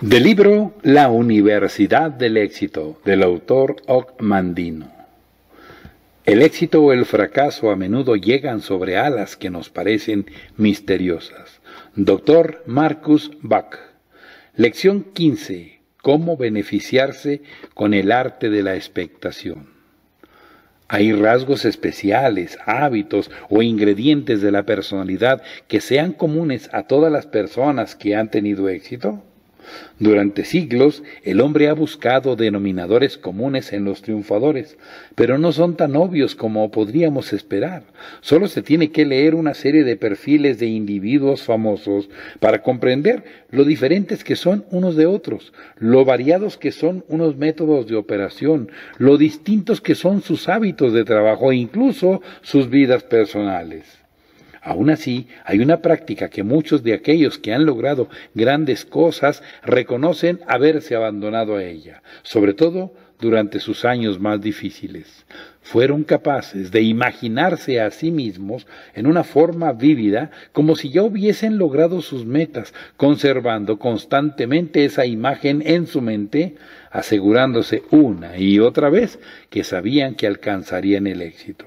Del libro La Universidad del Éxito, del autor Og Mandino. El éxito o el fracaso a menudo llegan sobre alas que nos parecen misteriosas. Doctor Marcus Bach. Lección 15. Cómo beneficiarse con el arte de la expectación. Hay rasgos especiales, hábitos o ingredientes de la personalidad que sean comunes a todas las personas que han tenido éxito. Durante siglos el hombre ha buscado denominadores comunes en los triunfadores, pero no son tan obvios como podríamos esperar. Solo se tiene que leer una serie de perfiles de individuos famosos para comprender lo diferentes que son unos de otros, lo variados que son unos métodos de operación, lo distintos que son sus hábitos de trabajo e incluso sus vidas personales. Aún así, hay una práctica que muchos de aquellos que han logrado grandes cosas reconocen haberse abandonado a ella, sobre todo durante sus años más difíciles. Fueron capaces de imaginarse a sí mismos en una forma vívida como si ya hubiesen logrado sus metas, conservando constantemente esa imagen en su mente, asegurándose una y otra vez que sabían que alcanzarían el éxito.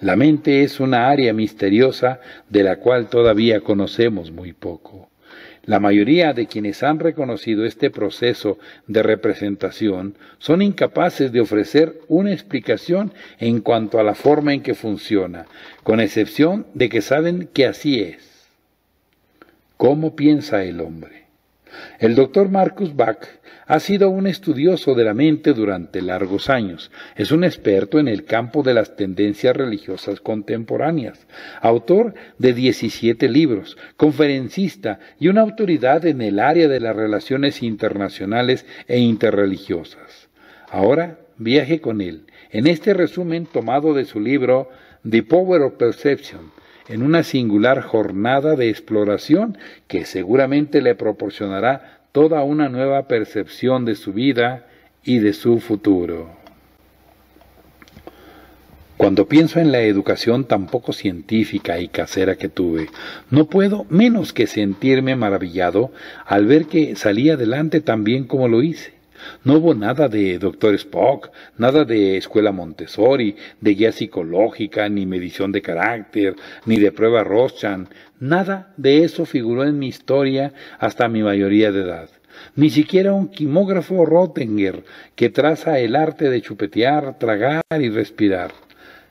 La mente es una área misteriosa de la cual todavía conocemos muy poco. La mayoría de quienes han reconocido este proceso de representación son incapaces de ofrecer una explicación en cuanto a la forma en que funciona, con excepción de que saben que así es. ¿Cómo piensa el hombre? El doctor Marcus Bach ha sido un estudioso de la mente durante largos años. Es un experto en el campo de las tendencias religiosas contemporáneas, autor de 17 libros, conferencista y una autoridad en el área de las relaciones internacionales e interreligiosas. Ahora viaje con él en este resumen tomado de su libro The Power of Perception, en una singular jornada de exploración que seguramente le proporcionará toda una nueva percepción de su vida y de su futuro. Cuando pienso en la educación tan poco científica y casera que tuve, no puedo menos que sentirme maravillado al ver que salí adelante tan bien como lo hice. No hubo nada de Doctor Spock, nada de escuela Montessori, de guía psicológica, ni medición de carácter, ni de prueba Rothschild. Nada de eso figuró en mi historia hasta mi mayoría de edad. Ni siquiera un quimógrafo Rottenger que traza el arte de chupetear, tragar y respirar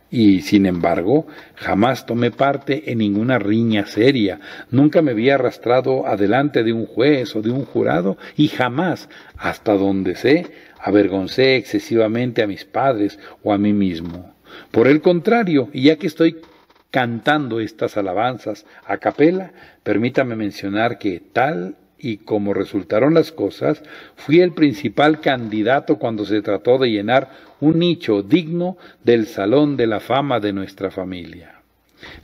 y sin embargo jamás tomé parte en ninguna riña seria, nunca me vi arrastrado adelante de un juez o de un jurado y jamás, hasta donde sé, avergoncé excesivamente a mis padres o a mí mismo. Por el contrario, y ya que estoy cantando estas alabanzas a capela, permítame mencionar que tal y como resultaron las cosas, fui el principal candidato cuando se trató de llenar un nicho digno del Salón de la Fama de nuestra familia.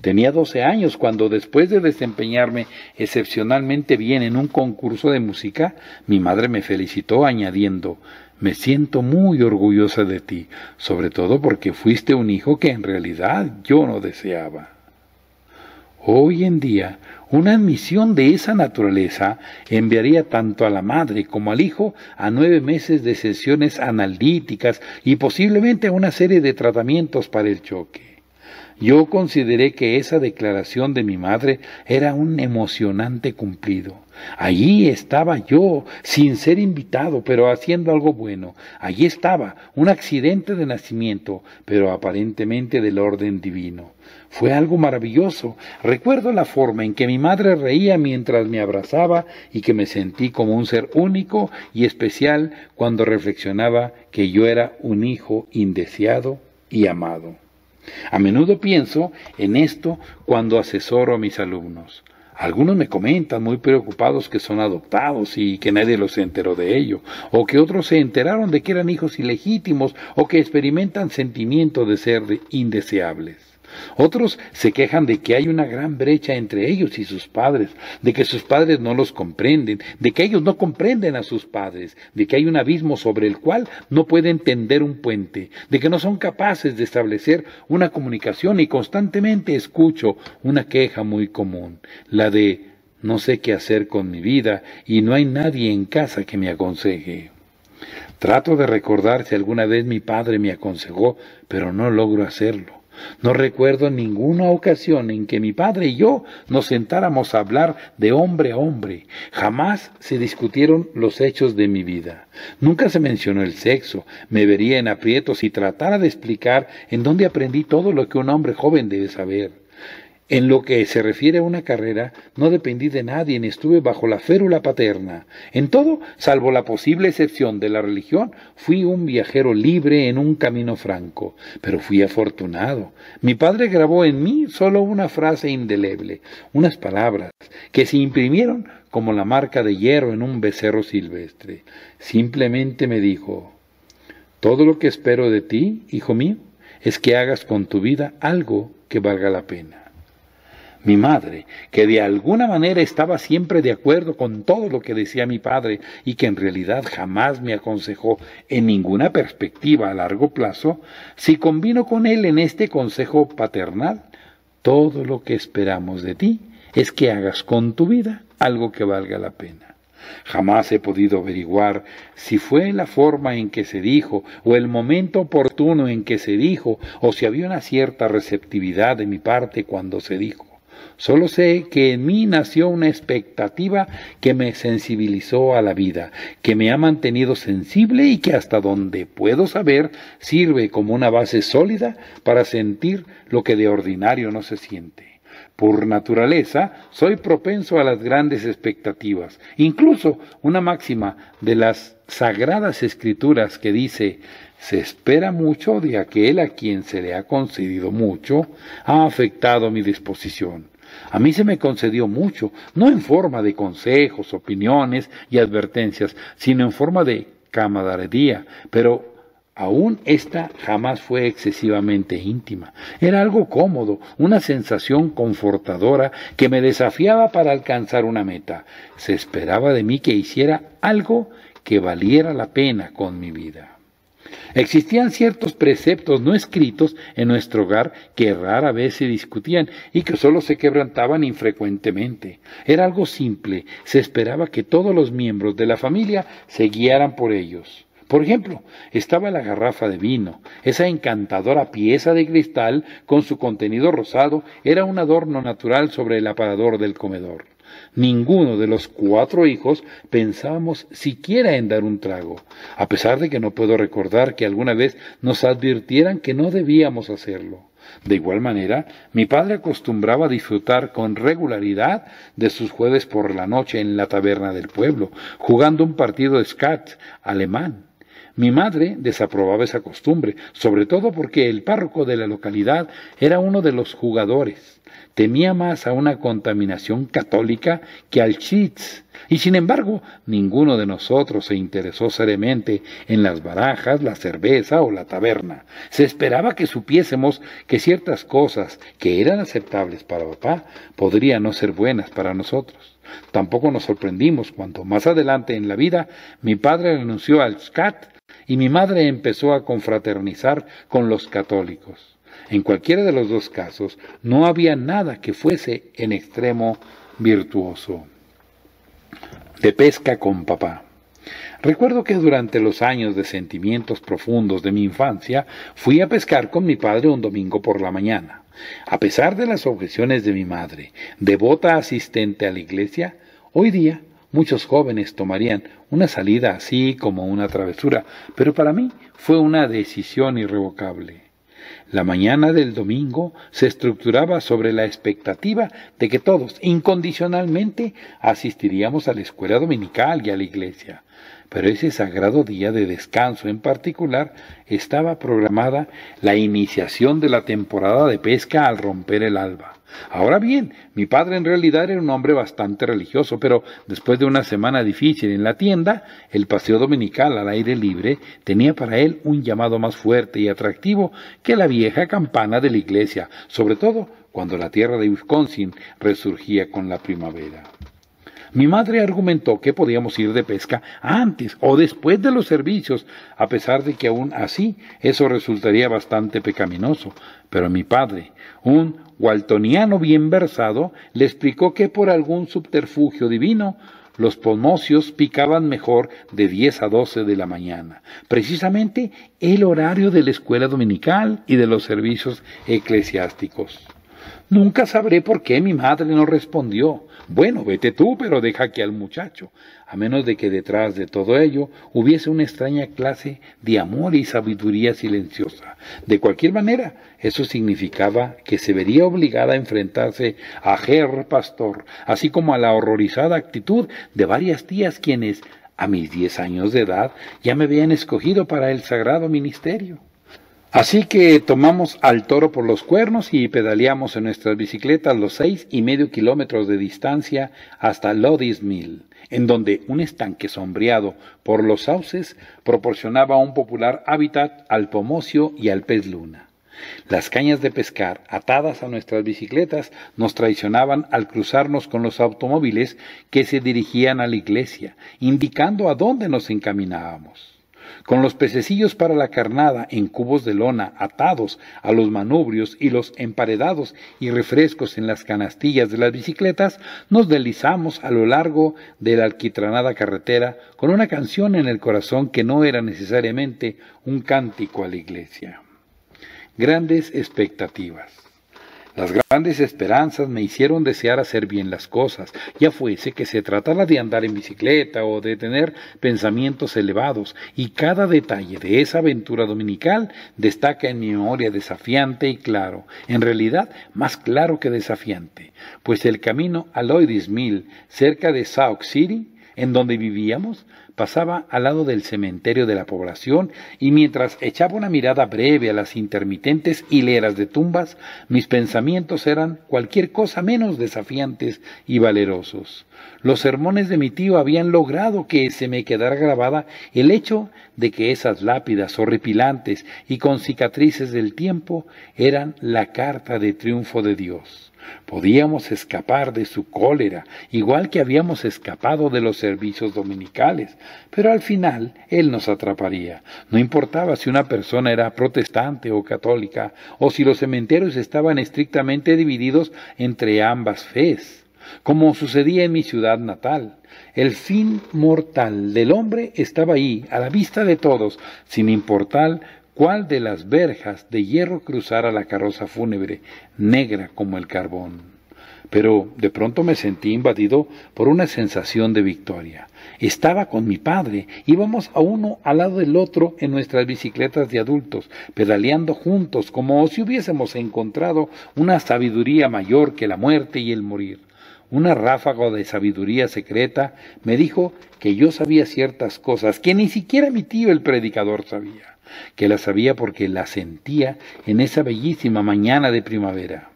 Tenía 12 años cuando, después de desempeñarme excepcionalmente bien en un concurso de música, mi madre me felicitó añadiendo Me siento muy orgullosa de ti, sobre todo porque fuiste un hijo que en realidad yo no deseaba. Hoy en día, una admisión de esa naturaleza enviaría tanto a la madre como al hijo a nueve meses de sesiones analíticas y posiblemente a una serie de tratamientos para el choque. Yo consideré que esa declaración de mi madre era un emocionante cumplido. Allí estaba yo, sin ser invitado, pero haciendo algo bueno. Allí estaba, un accidente de nacimiento, pero aparentemente del orden divino. Fue algo maravilloso. Recuerdo la forma en que mi madre reía mientras me abrazaba y que me sentí como un ser único y especial cuando reflexionaba que yo era un hijo indeseado y amado. A menudo pienso en esto cuando asesoro a mis alumnos. Algunos me comentan muy preocupados que son adoptados y que nadie los enteró de ello, o que otros se enteraron de que eran hijos ilegítimos, o que experimentan sentimientos de ser indeseables. Otros se quejan de que hay una gran brecha entre ellos y sus padres, de que sus padres no los comprenden, de que ellos no comprenden a sus padres, de que hay un abismo sobre el cual no pueden tender un puente, de que no son capaces de establecer una comunicación y constantemente escucho una queja muy común, la de no sé qué hacer con mi vida y no hay nadie en casa que me aconseje. Trato de recordar si alguna vez mi padre me aconsejó, pero no logro hacerlo. No recuerdo ninguna ocasión en que mi padre y yo nos sentáramos a hablar de hombre a hombre. Jamás se discutieron los hechos de mi vida. Nunca se mencionó el sexo. Me vería en aprietos si tratara de explicar en dónde aprendí todo lo que un hombre joven debe saber. En lo que se refiere a una carrera, no dependí de nadie ni estuve bajo la férula paterna. En todo, salvo la posible excepción de la religión, fui un viajero libre en un camino franco, pero fui afortunado. Mi padre grabó en mí solo una frase indeleble, unas palabras que se imprimieron como la marca de hierro en un becerro silvestre. Simplemente me dijo, todo lo que espero de ti, hijo mío, es que hagas con tu vida algo que valga la pena mi madre, que de alguna manera estaba siempre de acuerdo con todo lo que decía mi padre y que en realidad jamás me aconsejó en ninguna perspectiva a largo plazo, si combino con él en este consejo paternal, todo lo que esperamos de ti es que hagas con tu vida algo que valga la pena. Jamás he podido averiguar si fue la forma en que se dijo o el momento oportuno en que se dijo o si había una cierta receptividad de mi parte cuando se dijo. Solo sé que en mí nació una expectativa que me sensibilizó a la vida, que me ha mantenido sensible y que hasta donde puedo saber sirve como una base sólida para sentir lo que de ordinario no se siente. Por naturaleza, soy propenso a las grandes expectativas. Incluso una máxima de las sagradas escrituras que dice, se espera mucho de aquel a quien se le ha concedido mucho, ha afectado mi disposición. A mí se me concedió mucho, no en forma de consejos, opiniones y advertencias, sino en forma de camaradería, pero Aún esta jamás fue excesivamente íntima. Era algo cómodo, una sensación confortadora que me desafiaba para alcanzar una meta. Se esperaba de mí que hiciera algo que valiera la pena con mi vida. Existían ciertos preceptos no escritos en nuestro hogar que rara vez se discutían y que solo se quebrantaban infrecuentemente. Era algo simple, se esperaba que todos los miembros de la familia se guiaran por ellos. Por ejemplo, estaba la garrafa de vino. Esa encantadora pieza de cristal, con su contenido rosado, era un adorno natural sobre el aparador del comedor. Ninguno de los cuatro hijos pensábamos siquiera en dar un trago, a pesar de que no puedo recordar que alguna vez nos advirtieran que no debíamos hacerlo. De igual manera, mi padre acostumbraba a disfrutar con regularidad de sus jueves por la noche en la taberna del pueblo, jugando un partido de skat alemán. Mi madre desaprobaba esa costumbre, sobre todo porque el párroco de la localidad era uno de los jugadores. Temía más a una contaminación católica que al chitz, y sin embargo ninguno de nosotros se interesó seriamente en las barajas, la cerveza o la taberna. Se esperaba que supiésemos que ciertas cosas que eran aceptables para papá podrían no ser buenas para nosotros. Tampoco nos sorprendimos cuando más adelante en la vida mi padre renunció al scat y mi madre empezó a confraternizar con los católicos. En cualquiera de los dos casos no había nada que fuese en extremo virtuoso. De pesca con papá. Recuerdo que durante los años de sentimientos profundos de mi infancia fui a pescar con mi padre un domingo por la mañana. A pesar de las objeciones de mi madre, devota asistente a la iglesia, hoy día Muchos jóvenes tomarían una salida así como una travesura, pero para mí fue una decisión irrevocable. La mañana del domingo se estructuraba sobre la expectativa de que todos incondicionalmente asistiríamos a la escuela dominical y a la iglesia pero ese sagrado día de descanso en particular estaba programada la iniciación de la temporada de pesca al romper el alba. Ahora bien, mi padre en realidad era un hombre bastante religioso, pero después de una semana difícil en la tienda, el paseo dominical al aire libre tenía para él un llamado más fuerte y atractivo que la vieja campana de la iglesia, sobre todo cuando la tierra de Wisconsin resurgía con la primavera. Mi madre argumentó que podíamos ir de pesca antes o después de los servicios, a pesar de que aún así eso resultaría bastante pecaminoso. Pero mi padre, un waltoniano bien versado, le explicó que por algún subterfugio divino los pomocios picaban mejor de 10 a 12 de la mañana, precisamente el horario de la escuela dominical y de los servicios eclesiásticos. Nunca sabré por qué mi madre no respondió. Bueno, vete tú, pero deja aquí al muchacho, a menos de que detrás de todo ello hubiese una extraña clase de amor y sabiduría silenciosa. De cualquier manera, eso significaba que se vería obligada a enfrentarse a Ger Pastor, así como a la horrorizada actitud de varias tías quienes, a mis diez años de edad, ya me habían escogido para el sagrado ministerio. Así que tomamos al toro por los cuernos y pedaleamos en nuestras bicicletas los seis y medio kilómetros de distancia hasta Lodis Mill, en donde un estanque sombreado por los sauces proporcionaba un popular hábitat al pomocio y al pez luna. Las cañas de pescar, atadas a nuestras bicicletas, nos traicionaban al cruzarnos con los automóviles que se dirigían a la iglesia, indicando a dónde nos encaminábamos con los pececillos para la carnada en cubos de lona atados a los manubrios y los emparedados y refrescos en las canastillas de las bicicletas, nos deslizamos a lo largo de la alquitranada carretera con una canción en el corazón que no era necesariamente un cántico a la iglesia. Grandes expectativas. Las grandes esperanzas me hicieron desear hacer bien las cosas, ya fuese que se tratara de andar en bicicleta o de tener pensamientos elevados, y cada detalle de esa aventura dominical destaca en mi memoria desafiante y claro, en realidad más claro que desafiante, pues el camino a Lloyd's Mill, cerca de South City, en donde vivíamos, pasaba al lado del cementerio de la población y mientras echaba una mirada breve a las intermitentes hileras de tumbas, mis pensamientos eran cualquier cosa menos desafiantes y valerosos. Los sermones de mi tío habían logrado que se me quedara grabada el hecho de que esas lápidas horripilantes y con cicatrices del tiempo eran la carta de triunfo de Dios. Podíamos escapar de su cólera, igual que habíamos escapado de los servicios dominicales, pero al final Él nos atraparía. No importaba si una persona era protestante o católica, o si los cementerios estaban estrictamente divididos entre ambas fes, como sucedía en mi ciudad natal. El fin mortal del hombre estaba ahí, a la vista de todos, sin importar cuál de las verjas de hierro cruzara la carroza fúnebre, negra como el carbón. Pero de pronto me sentí invadido por una sensación de victoria. Estaba con mi padre, íbamos a uno al lado del otro en nuestras bicicletas de adultos, pedaleando juntos como si hubiésemos encontrado una sabiduría mayor que la muerte y el morir. Una ráfaga de sabiduría secreta me dijo que yo sabía ciertas cosas que ni siquiera mi tío el predicador sabía, que las sabía porque las sentía en esa bellísima mañana de primavera.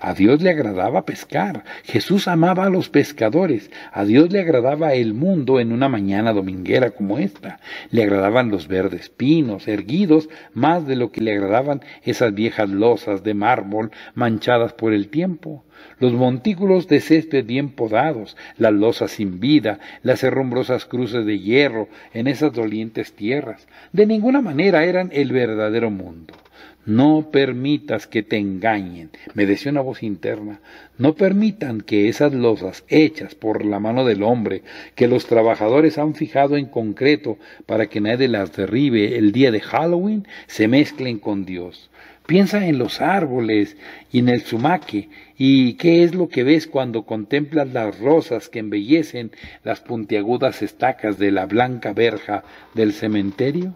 A Dios le agradaba pescar. Jesús amaba a los pescadores. A Dios le agradaba el mundo en una mañana dominguera como esta. Le agradaban los verdes pinos, erguidos, más de lo que le agradaban esas viejas losas de mármol manchadas por el tiempo. Los montículos de césped bien podados, las losas sin vida, las herrumbrosas cruces de hierro en esas dolientes tierras, de ninguna manera eran el verdadero mundo no permitas que te engañen, me decía una voz interna, no permitan que esas losas hechas por la mano del hombre, que los trabajadores han fijado en concreto para que nadie las derribe el día de Halloween, se mezclen con Dios. Piensa en los árboles y en el sumaque, y qué es lo que ves cuando contemplas las rosas que embellecen las puntiagudas estacas de la blanca verja del cementerio.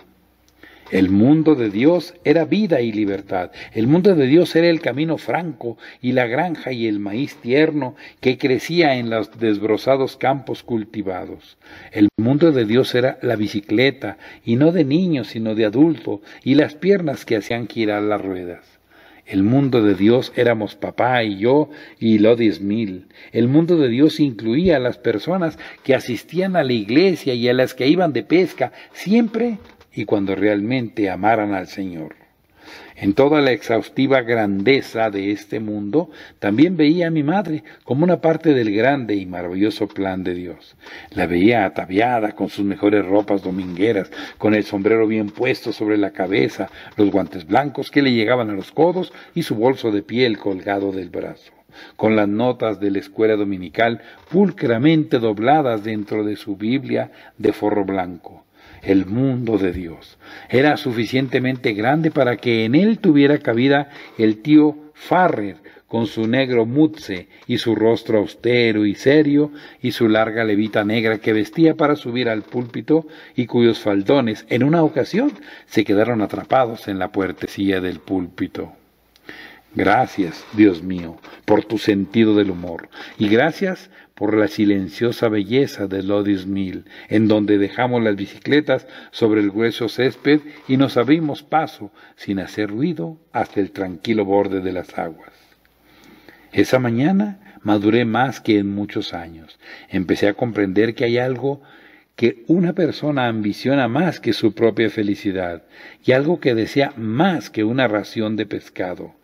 El mundo de Dios era vida y libertad. El mundo de Dios era el camino franco y la granja y el maíz tierno que crecía en los desbrozados campos cultivados. El mundo de Dios era la bicicleta, y no de niño, sino de adulto, y las piernas que hacían girar las ruedas. El mundo de Dios éramos papá y yo y lo diez mil. El mundo de Dios incluía a las personas que asistían a la iglesia y a las que iban de pesca, siempre y cuando realmente amaran al Señor. En toda la exhaustiva grandeza de este mundo, también veía a mi madre como una parte del grande y maravilloso plan de Dios. La veía ataviada con sus mejores ropas domingueras, con el sombrero bien puesto sobre la cabeza, los guantes blancos que le llegaban a los codos y su bolso de piel colgado del brazo con las notas de la escuela dominical pulcramente dobladas dentro de su Biblia de forro blanco el mundo de Dios. Era suficientemente grande para que en él tuviera cabida el tío Farrer, con su negro mutze y su rostro austero y serio y su larga levita negra que vestía para subir al púlpito y cuyos faldones en una ocasión se quedaron atrapados en la puertecilla del púlpito. Gracias, Dios mío, por tu sentido del humor y gracias por la silenciosa belleza de Lodis Mill, en donde dejamos las bicicletas sobre el grueso césped y nos abrimos paso, sin hacer ruido, hasta el tranquilo borde de las aguas. Esa mañana maduré más que en muchos años. Empecé a comprender que hay algo que una persona ambiciona más que su propia felicidad y algo que desea más que una ración de pescado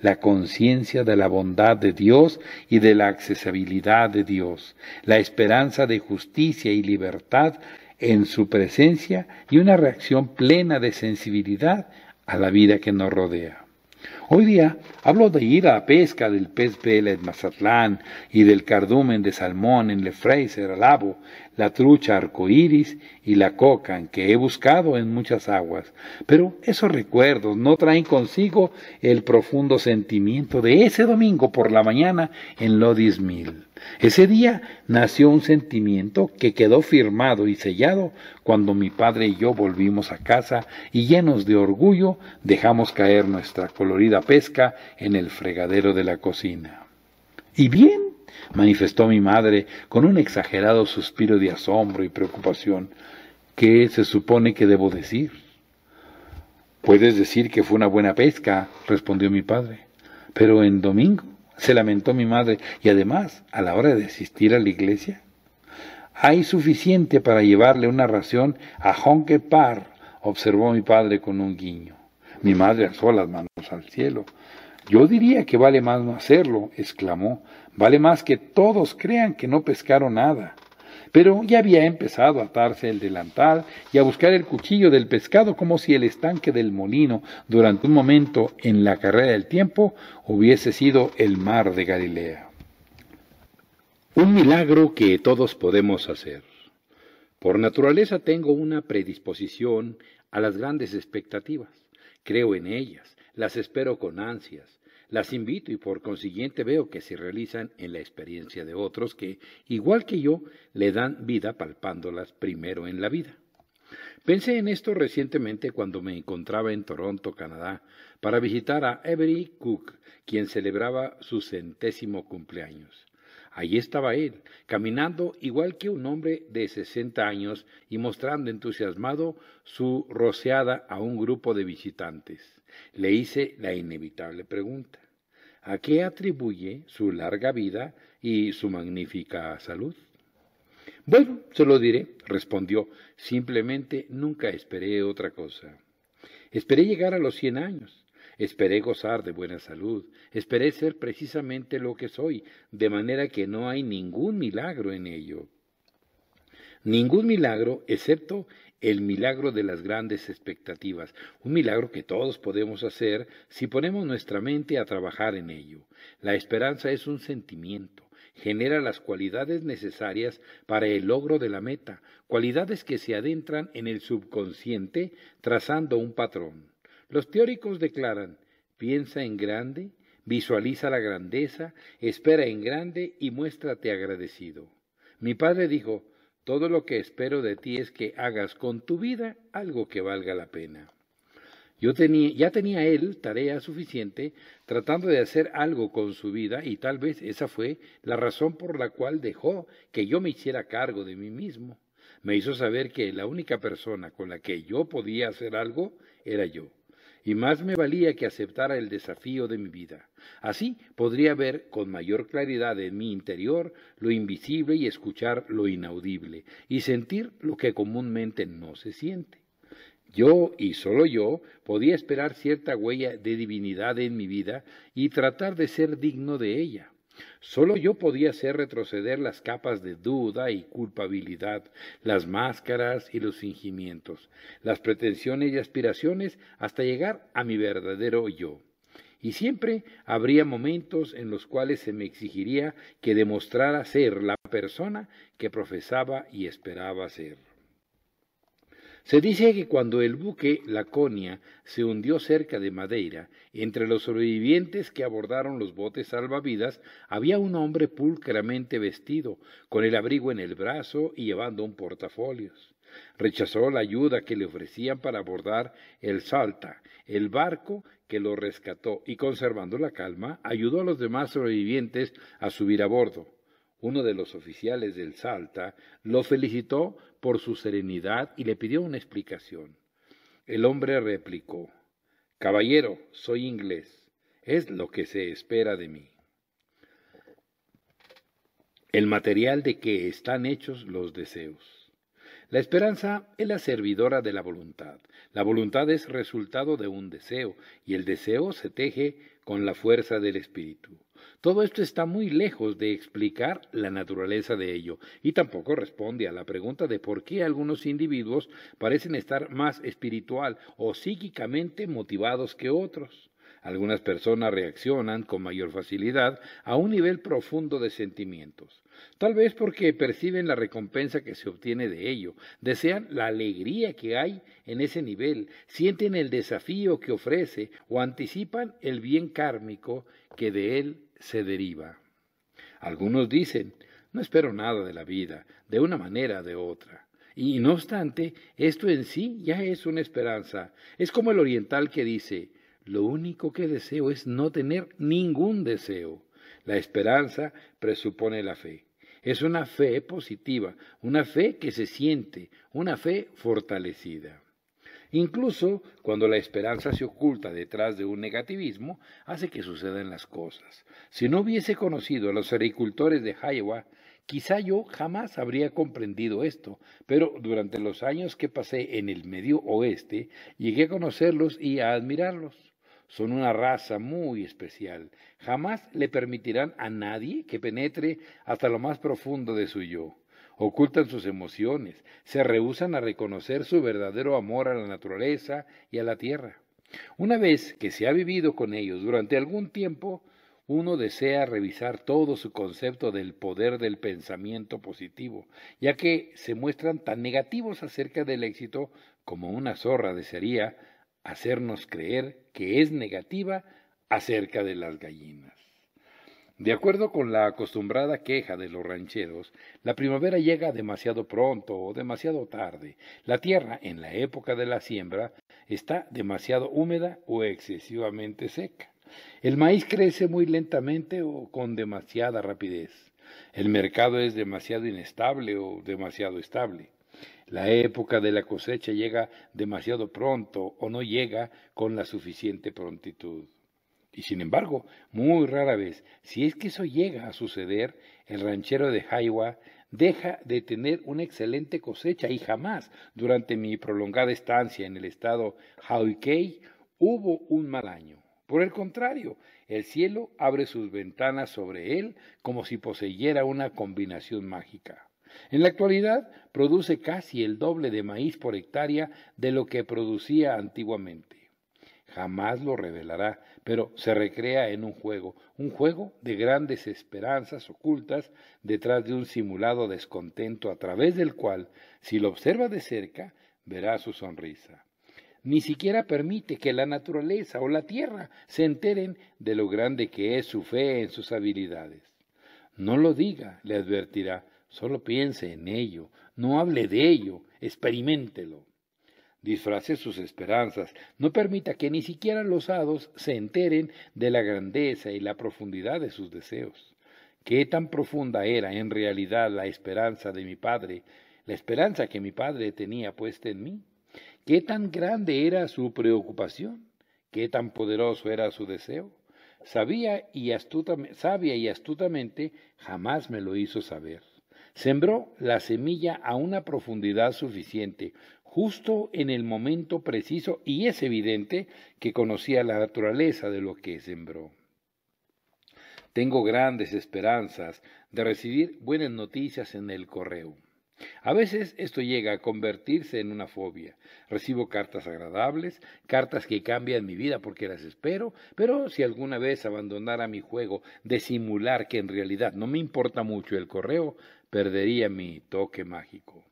la conciencia de la bondad de Dios y de la accesibilidad de Dios, la esperanza de justicia y libertad en su presencia y una reacción plena de sensibilidad a la vida que nos rodea. Hoy día hablo de ir a la pesca del pez vela en Mazatlán y del cardumen de salmón en Le Fraser, Alabo, la trucha arcoíris y la coca que he buscado en muchas aguas, pero esos recuerdos no traen consigo el profundo sentimiento de ese domingo por la mañana en Lodis Mill. Ese día nació un sentimiento que quedó firmado y sellado cuando mi padre y yo volvimos a casa y llenos de orgullo dejamos caer nuestra colorida pesca en el fregadero de la cocina. Y bien, manifestó mi madre con un exagerado suspiro de asombro y preocupación. ¿Qué se supone que debo decir? Puedes decir que fue una buena pesca, respondió mi padre. Pero en domingo, se lamentó mi madre, y además, a la hora de asistir a la iglesia, hay suficiente para llevarle una ración a Honke Par, observó mi padre con un guiño. Mi madre alzó las manos al cielo. Yo diría que vale más no hacerlo, exclamó, Vale más que todos crean que no pescaron nada. Pero ya había empezado a atarse el delantal y a buscar el cuchillo del pescado como si el estanque del molino durante un momento en la carrera del tiempo hubiese sido el mar de Galilea. Un milagro que todos podemos hacer. Por naturaleza tengo una predisposición a las grandes expectativas. Creo en ellas, las espero con ansias, las invito y por consiguiente veo que se realizan en la experiencia de otros que, igual que yo, le dan vida palpándolas primero en la vida. Pensé en esto recientemente cuando me encontraba en Toronto, Canadá, para visitar a Avery Cook, quien celebraba su centésimo cumpleaños. Allí estaba él, caminando igual que un hombre de sesenta años y mostrando entusiasmado su roceada a un grupo de visitantes le hice la inevitable pregunta. ¿A qué atribuye su larga vida y su magnífica salud? Bueno, se lo diré, respondió. Simplemente nunca esperé otra cosa. Esperé llegar a los cien años. Esperé gozar de buena salud, esperé ser precisamente lo que soy, de manera que no hay ningún milagro en ello. Ningún milagro excepto el milagro de las grandes expectativas, un milagro que todos podemos hacer si ponemos nuestra mente a trabajar en ello. La esperanza es un sentimiento genera las cualidades necesarias para el logro de la meta, cualidades que se adentran en el subconsciente trazando un patrón. Los teóricos declaran, piensa en grande, visualiza la grandeza, espera en grande y muéstrate agradecido. Mi padre dijo, todo lo que espero de ti es que hagas con tu vida algo que valga la pena. Yo tenía, ya tenía él tarea suficiente tratando de hacer algo con su vida y tal vez esa fue la razón por la cual dejó que yo me hiciera cargo de mí mismo. Me hizo saber que la única persona con la que yo podía hacer algo era yo y más me valía que aceptara el desafío de mi vida. Así podría ver con mayor claridad en mi interior lo invisible y escuchar lo inaudible, y sentir lo que comúnmente no se siente. Yo, y solo yo, podía esperar cierta huella de divinidad en mi vida y tratar de ser digno de ella. Solo yo podía hacer retroceder las capas de duda y culpabilidad, las máscaras y los fingimientos, las pretensiones y aspiraciones hasta llegar a mi verdadero yo. Y siempre habría momentos en los cuales se me exigiría que demostrara ser la persona que profesaba y esperaba ser. Se dice que cuando el buque Laconia se hundió cerca de Madeira, entre los sobrevivientes que abordaron los botes salvavidas había un hombre pulcramente vestido, con el abrigo en el brazo y llevando un portafolios. Rechazó la ayuda que le ofrecían para abordar el Salta, el barco que lo rescató, y conservando la calma, ayudó a los demás sobrevivientes a subir a bordo uno de los oficiales del Salta, lo felicitó por su serenidad y le pidió una explicación. El hombre replicó, Caballero, soy inglés, es lo que se espera de mí. El material de que están hechos los deseos. La esperanza es la servidora de la voluntad. La voluntad es resultado de un deseo, y el deseo se teje con la fuerza del espíritu. Todo esto está muy lejos de explicar la naturaleza de ello y tampoco responde a la pregunta de por qué algunos individuos parecen estar más espiritual o psíquicamente motivados que otros. Algunas personas reaccionan con mayor facilidad a un nivel profundo de sentimientos, tal vez porque perciben la recompensa que se obtiene de ello, desean la alegría que hay en ese nivel, sienten el desafío que ofrece o anticipan el bien kármico que de él se deriva. Algunos dicen, no espero nada de la vida, de una manera o de otra. Y no obstante, esto en sí ya es una esperanza. Es como el oriental que dice, lo único que deseo es no tener ningún deseo. La esperanza presupone la fe. Es una fe positiva, una fe que se siente, una fe fortalecida. Incluso cuando la esperanza se oculta detrás de un negativismo, hace que sucedan las cosas. Si no hubiese conocido a los agricultores de Iowa, quizá yo jamás habría comprendido esto, pero durante los años que pasé en el medio oeste, llegué a conocerlos y a admirarlos. Son una raza muy especial. Jamás le permitirán a nadie que penetre hasta lo más profundo de su yo ocultan sus emociones, se rehúsan a reconocer su verdadero amor a la naturaleza y a la tierra. Una vez que se ha vivido con ellos durante algún tiempo, uno desea revisar todo su concepto del poder del pensamiento positivo, ya que se muestran tan negativos acerca del éxito como una zorra desearía hacernos creer que es negativa acerca de las gallinas. De acuerdo con la acostumbrada queja de los rancheros, la primavera llega demasiado pronto o demasiado tarde. La tierra, en la época de la siembra, está demasiado húmeda o excesivamente seca. El maíz crece muy lentamente o con demasiada rapidez. El mercado es demasiado inestable o demasiado estable. La época de la cosecha llega demasiado pronto o no llega con la suficiente prontitud. Y sin embargo, muy rara vez, si es que eso llega a suceder, el ranchero de Jaiwa deja de tener una excelente cosecha y jamás durante mi prolongada estancia en el estado Hauikei hubo un mal año. Por el contrario, el cielo abre sus ventanas sobre él como si poseyera una combinación mágica. En la actualidad produce casi el doble de maíz por hectárea de lo que producía antiguamente jamás lo revelará, pero se recrea en un juego, un juego de grandes esperanzas ocultas detrás de un simulado descontento a través del cual, si lo observa de cerca, verá su sonrisa. Ni siquiera permite que la naturaleza o la tierra se enteren de lo grande que es su fe en sus habilidades. No lo diga, le advertirá, solo piense en ello, no hable de ello, experimentelo disfrace sus esperanzas, no permita que ni siquiera los hados se enteren de la grandeza y la profundidad de sus deseos. Qué tan profunda era en realidad la esperanza de mi padre, la esperanza que mi padre tenía puesta en mí. Qué tan grande era su preocupación, qué tan poderoso era su deseo. Sabía y sabia y astutamente jamás me lo hizo saber. Sembró la semilla a una profundidad suficiente justo en el momento preciso y es evidente que conocía la naturaleza de lo que sembró. Tengo grandes esperanzas de recibir buenas noticias en el correo. A veces esto llega a convertirse en una fobia. Recibo cartas agradables, cartas que cambian mi vida porque las espero, pero si alguna vez abandonara mi juego de simular que en realidad no me importa mucho el correo, perdería mi toque mágico.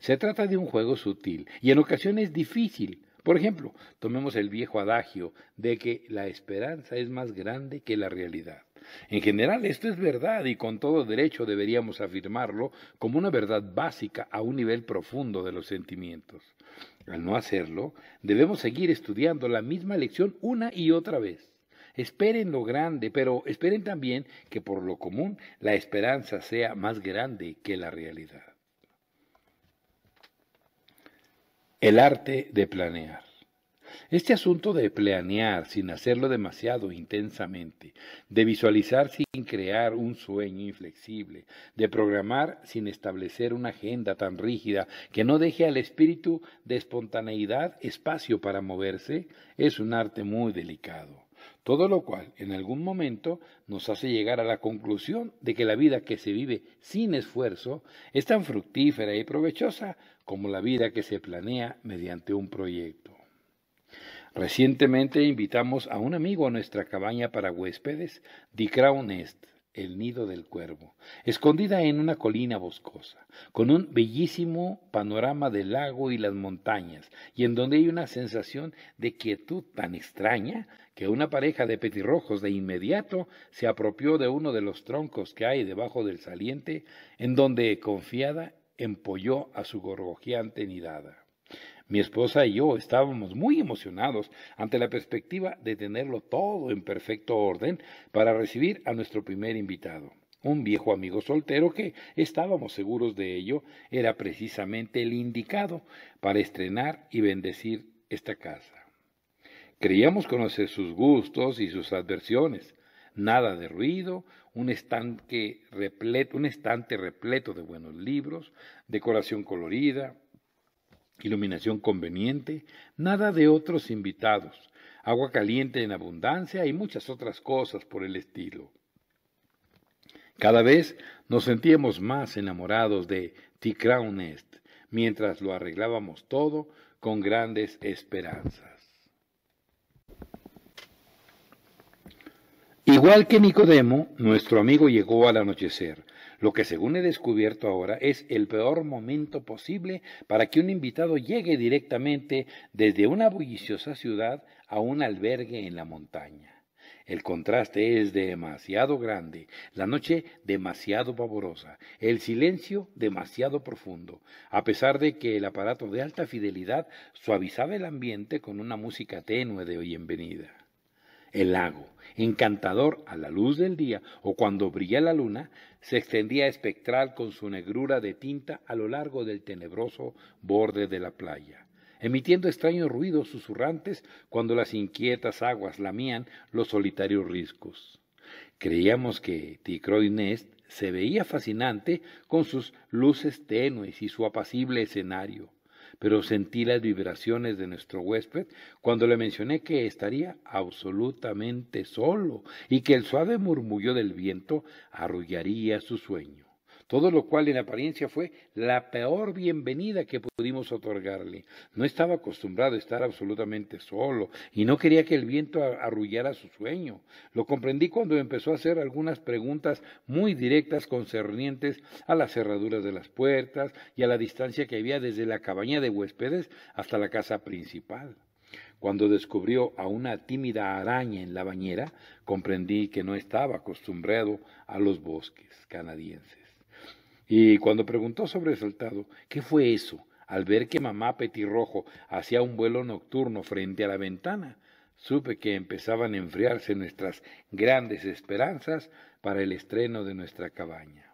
Se trata de un juego sutil y en ocasiones difícil. Por ejemplo, tomemos el viejo adagio de que la esperanza es más grande que la realidad. En general, esto es verdad y con todo derecho deberíamos afirmarlo como una verdad básica a un nivel profundo de los sentimientos. Al no hacerlo, debemos seguir estudiando la misma lección una y otra vez. Esperen lo grande, pero esperen también que por lo común la esperanza sea más grande que la realidad. El arte de planear. Este asunto de planear sin hacerlo demasiado intensamente, de visualizar sin crear un sueño inflexible, de programar sin establecer una agenda tan rígida que no deje al espíritu de espontaneidad espacio para moverse, es un arte muy delicado. Todo lo cual, en algún momento, nos hace llegar a la conclusión de que la vida que se vive sin esfuerzo es tan fructífera y provechosa como la vida que se planea mediante un proyecto. Recientemente invitamos a un amigo a nuestra cabaña para huéspedes, The Crown el nido del cuervo, escondida en una colina boscosa, con un bellísimo panorama del lago y las montañas, y en donde hay una sensación de quietud tan extraña que una pareja de petirrojos de inmediato se apropió de uno de los troncos que hay debajo del saliente, en donde, confiada, empolló a su gorgojeante nidada. Mi esposa y yo estábamos muy emocionados ante la perspectiva de tenerlo todo en perfecto orden para recibir a nuestro primer invitado. Un viejo amigo soltero que, estábamos seguros de ello, era precisamente el indicado para estrenar y bendecir esta casa. Creíamos conocer sus gustos y sus adversiones. Nada de ruido, un, estante repleto, un estante repleto de buenos libros, decoración colorida, iluminación conveniente, nada de otros invitados, agua caliente en abundancia y muchas otras cosas por el estilo. Cada vez nos sentíamos más enamorados de t mientras lo arreglábamos todo con grandes esperanzas. Igual que Nicodemo, nuestro amigo llegó al anochecer, lo que según he descubierto ahora es el peor momento posible para que un invitado llegue directamente desde una bulliciosa ciudad a un albergue en la montaña. El contraste es demasiado grande, la noche demasiado pavorosa, el silencio demasiado profundo, a pesar de que el aparato de alta fidelidad suavizaba el ambiente con una música tenue de bienvenida. El lago, encantador a la luz del día o cuando brilla la luna, se extendía espectral con su negrura de tinta a lo largo del tenebroso borde de la playa, emitiendo extraños ruidos susurrantes cuando las inquietas aguas lamían los solitarios riscos. Creíamos que Ticroy Nest se veía fascinante con sus luces tenues y su apacible escenario, pero sentí las vibraciones de nuestro huésped cuando le mencioné que estaría absolutamente solo y que el suave murmullo del viento arrullaría su sueño todo lo cual en apariencia fue la peor bienvenida que pudimos otorgarle. No estaba acostumbrado a estar absolutamente solo y no quería que el viento arrullara su sueño. Lo comprendí cuando empezó a hacer algunas preguntas muy directas concernientes a las cerraduras de las puertas y a la distancia que había desde la cabaña de huéspedes hasta la casa principal. Cuando descubrió a una tímida araña en la bañera, comprendí que no estaba acostumbrado a los bosques canadienses. Y cuando preguntó sobresaltado qué fue eso, al ver que mamá Petirrojo hacía un vuelo nocturno frente a la ventana, supe que empezaban a enfriarse nuestras grandes esperanzas para el estreno de nuestra cabaña.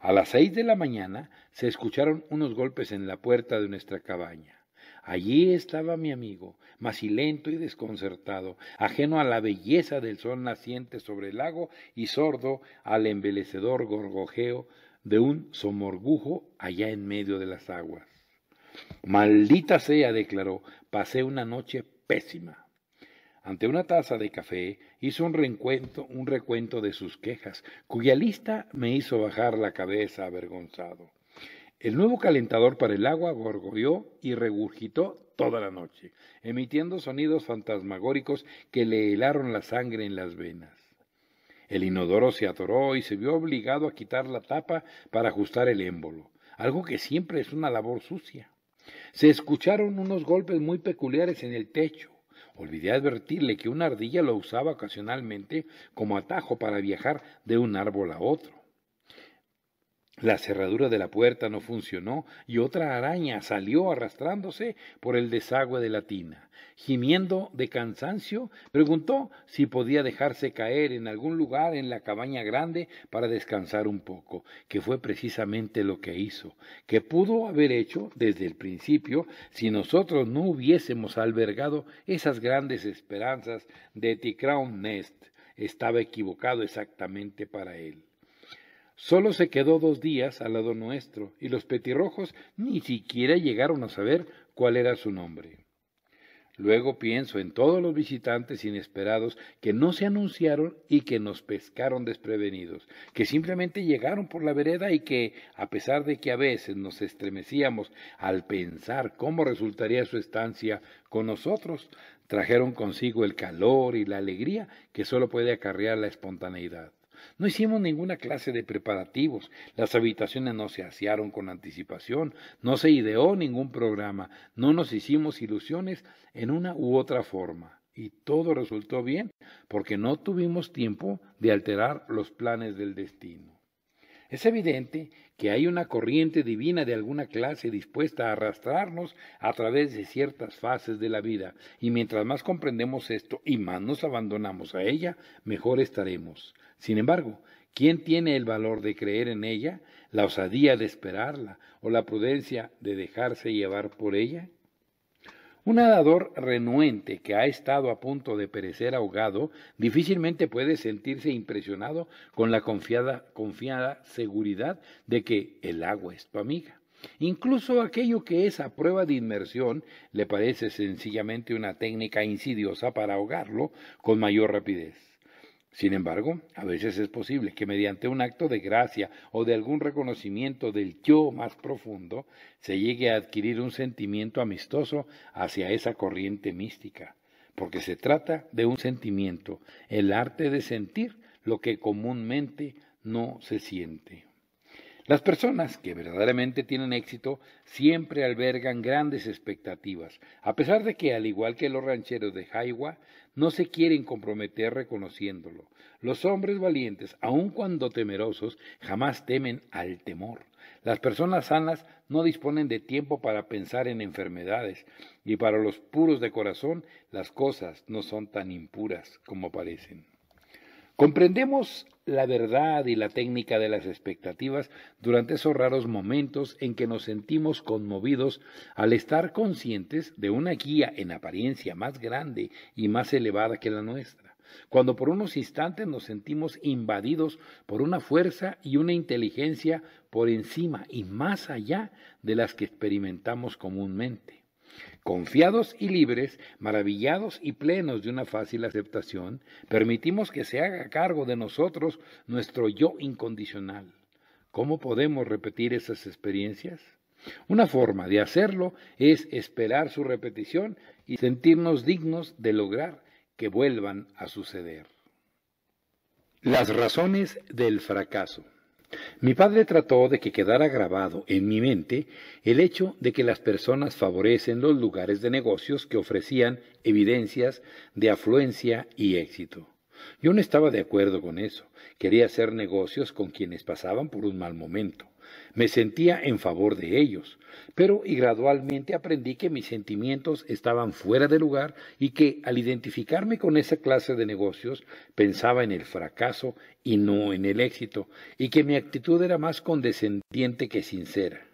A las seis de la mañana se escucharon unos golpes en la puerta de nuestra cabaña. Allí estaba mi amigo, macilento y desconcertado, ajeno a la belleza del sol naciente sobre el lago y sordo al embelecedor gorgojeo de un somorgujo allá en medio de las aguas. Maldita sea, declaró, pasé una noche pésima. Ante una taza de café hizo un recuento, un recuento de sus quejas, cuya lista me hizo bajar la cabeza avergonzado. El nuevo calentador para el agua gorgoreó y regurgitó toda la noche, emitiendo sonidos fantasmagóricos que le helaron la sangre en las venas. El inodoro se atoró y se vio obligado a quitar la tapa para ajustar el émbolo, algo que siempre es una labor sucia. Se escucharon unos golpes muy peculiares en el techo. Olvidé advertirle que una ardilla lo usaba ocasionalmente como atajo para viajar de un árbol a otro. La cerradura de la puerta no funcionó y otra araña salió arrastrándose por el desagüe de la tina. Gimiendo de cansancio, preguntó si podía dejarse caer en algún lugar en la cabaña grande para descansar un poco, que fue precisamente lo que hizo, que pudo haber hecho desde el principio si nosotros no hubiésemos albergado esas grandes esperanzas de Crown Nest. Estaba equivocado exactamente para él. Solo se quedó dos días al lado nuestro, y los petirrojos ni siquiera llegaron a saber cuál era su nombre. Luego pienso en todos los visitantes inesperados que no se anunciaron y que nos pescaron desprevenidos, que simplemente llegaron por la vereda y que, a pesar de que a veces nos estremecíamos al pensar cómo resultaría su estancia con nosotros, trajeron consigo el calor y la alegría que solo puede acarrear la espontaneidad. No hicimos ninguna clase de preparativos, las habitaciones no se asearon con anticipación, no se ideó ningún programa, no nos hicimos ilusiones en una u otra forma. Y todo resultó bien, porque no tuvimos tiempo de alterar los planes del destino. Es evidente que hay una corriente divina de alguna clase dispuesta a arrastrarnos a través de ciertas fases de la vida, y mientras más comprendemos esto y más nos abandonamos a ella, mejor estaremos. Sin embargo, ¿quién tiene el valor de creer en ella, la osadía de esperarla o la prudencia de dejarse llevar por ella? Un nadador renuente que ha estado a punto de perecer ahogado difícilmente puede sentirse impresionado con la confiada, confiada seguridad de que el agua es tu amiga. Incluso aquello que es a prueba de inmersión le parece sencillamente una técnica insidiosa para ahogarlo con mayor rapidez. Sin embargo, a veces es posible que mediante un acto de gracia o de algún reconocimiento del yo más profundo se llegue a adquirir un sentimiento amistoso hacia esa corriente mística, porque se trata de un sentimiento, el arte de sentir lo que comúnmente no se siente. Las personas que verdaderamente tienen éxito siempre albergan grandes expectativas, a pesar de que, al igual que los rancheros de Jaiwa, no se quieren comprometer reconociéndolo. Los hombres valientes, aun cuando temerosos, jamás temen al temor. Las personas sanas no disponen de tiempo para pensar en enfermedades, y para los puros de corazón las cosas no son tan impuras como parecen. Comprendemos la verdad y la técnica de las expectativas durante esos raros momentos en que nos sentimos conmovidos al estar conscientes de una guía en apariencia más grande y más elevada que la nuestra, cuando por unos instantes nos sentimos invadidos por una fuerza y una inteligencia por encima y más allá de las que experimentamos comúnmente. Confiados y libres, maravillados y plenos de una fácil aceptación, permitimos que se haga cargo de nosotros nuestro yo incondicional. ¿Cómo podemos repetir esas experiencias? Una forma de hacerlo es esperar su repetición y sentirnos dignos de lograr que vuelvan a suceder. Las razones del fracaso. Mi padre trató de que quedara grabado en mi mente el hecho de que las personas favorecen los lugares de negocios que ofrecían evidencias de afluencia y éxito. Yo no estaba de acuerdo con eso. Quería hacer negocios con quienes pasaban por un mal momento. Me sentía en favor de ellos, pero y gradualmente aprendí que mis sentimientos estaban fuera de lugar y que al identificarme con esa clase de negocios pensaba en el fracaso y no en el éxito, y que mi actitud era más condescendiente que sincera.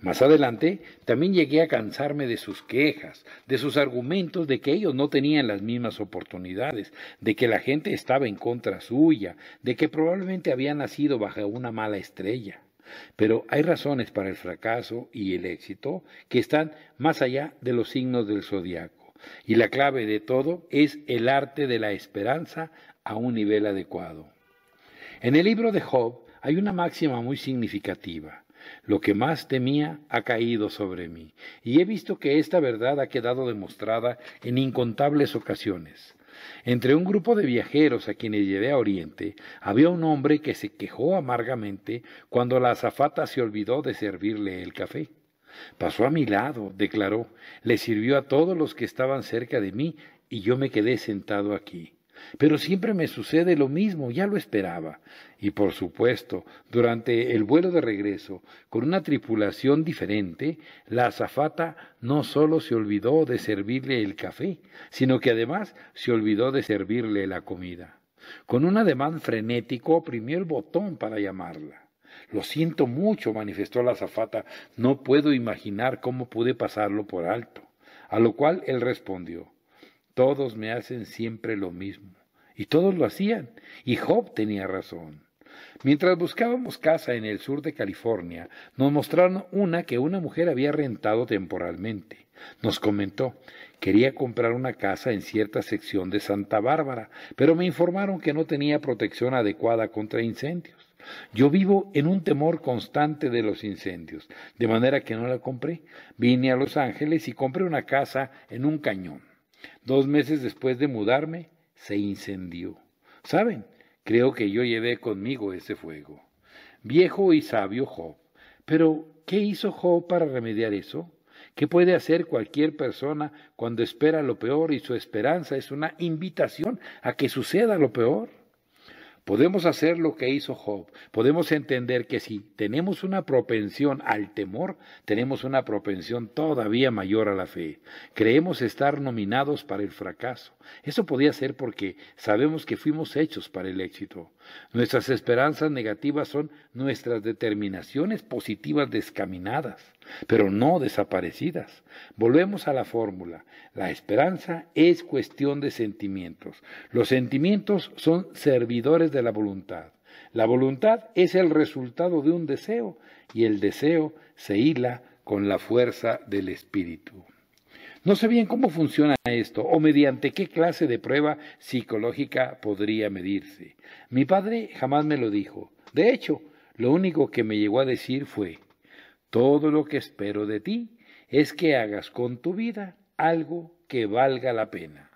Más adelante también llegué a cansarme de sus quejas, de sus argumentos de que ellos no tenían las mismas oportunidades, de que la gente estaba en contra suya, de que probablemente había nacido bajo una mala estrella. Pero hay razones para el fracaso y el éxito que están más allá de los signos del zodiaco, y la clave de todo es el arte de la esperanza a un nivel adecuado. En el libro de Job hay una máxima muy significativa. Lo que más temía ha caído sobre mí, y he visto que esta verdad ha quedado demostrada en incontables ocasiones. Entre un grupo de viajeros a quienes llevé a Oriente, había un hombre que se quejó amargamente cuando la azafata se olvidó de servirle el café. Pasó a mi lado, declaró, le sirvió a todos los que estaban cerca de mí y yo me quedé sentado aquí. Pero siempre me sucede lo mismo, ya lo esperaba. Y por supuesto, durante el vuelo de regreso, con una tripulación diferente, la azafata no solo se olvidó de servirle el café, sino que además se olvidó de servirle la comida. Con un ademán frenético oprimió el botón para llamarla. Lo siento mucho, manifestó la azafata, no puedo imaginar cómo pude pasarlo por alto. A lo cual él respondió todos me hacen siempre lo mismo. Y todos lo hacían. Y Job tenía razón. Mientras buscábamos casa en el sur de California, nos mostraron una que una mujer había rentado temporalmente. Nos comentó, quería comprar una casa en cierta sección de Santa Bárbara, pero me informaron que no tenía protección adecuada contra incendios. Yo vivo en un temor constante de los incendios, de manera que no la compré. Vine a Los Ángeles y compré una casa en un cañón. Dos meses después de mudarme, se incendió. ¿Saben? Creo que yo llevé conmigo ese fuego. Viejo y sabio Job. Pero, ¿qué hizo Job para remediar eso? ¿Qué puede hacer cualquier persona cuando espera lo peor y su esperanza es una invitación a que suceda lo peor? Podemos hacer lo que hizo Job. Podemos entender que si tenemos una propensión al temor, tenemos una propensión todavía mayor a la fe. Creemos estar nominados para el fracaso. Eso podía ser porque sabemos que fuimos hechos para el éxito. Nuestras esperanzas negativas son nuestras determinaciones positivas descaminadas, pero no desaparecidas. Volvemos a la fórmula. La esperanza es cuestión de sentimientos. Los sentimientos son servidores de la voluntad. La voluntad es el resultado de un deseo y el deseo se hila con la fuerza del espíritu. No sé bien cómo funciona esto o mediante qué clase de prueba psicológica podría medirse. Mi padre jamás me lo dijo. De hecho, lo único que me llegó a decir fue, todo lo que espero de ti es que hagas con tu vida algo que valga la pena.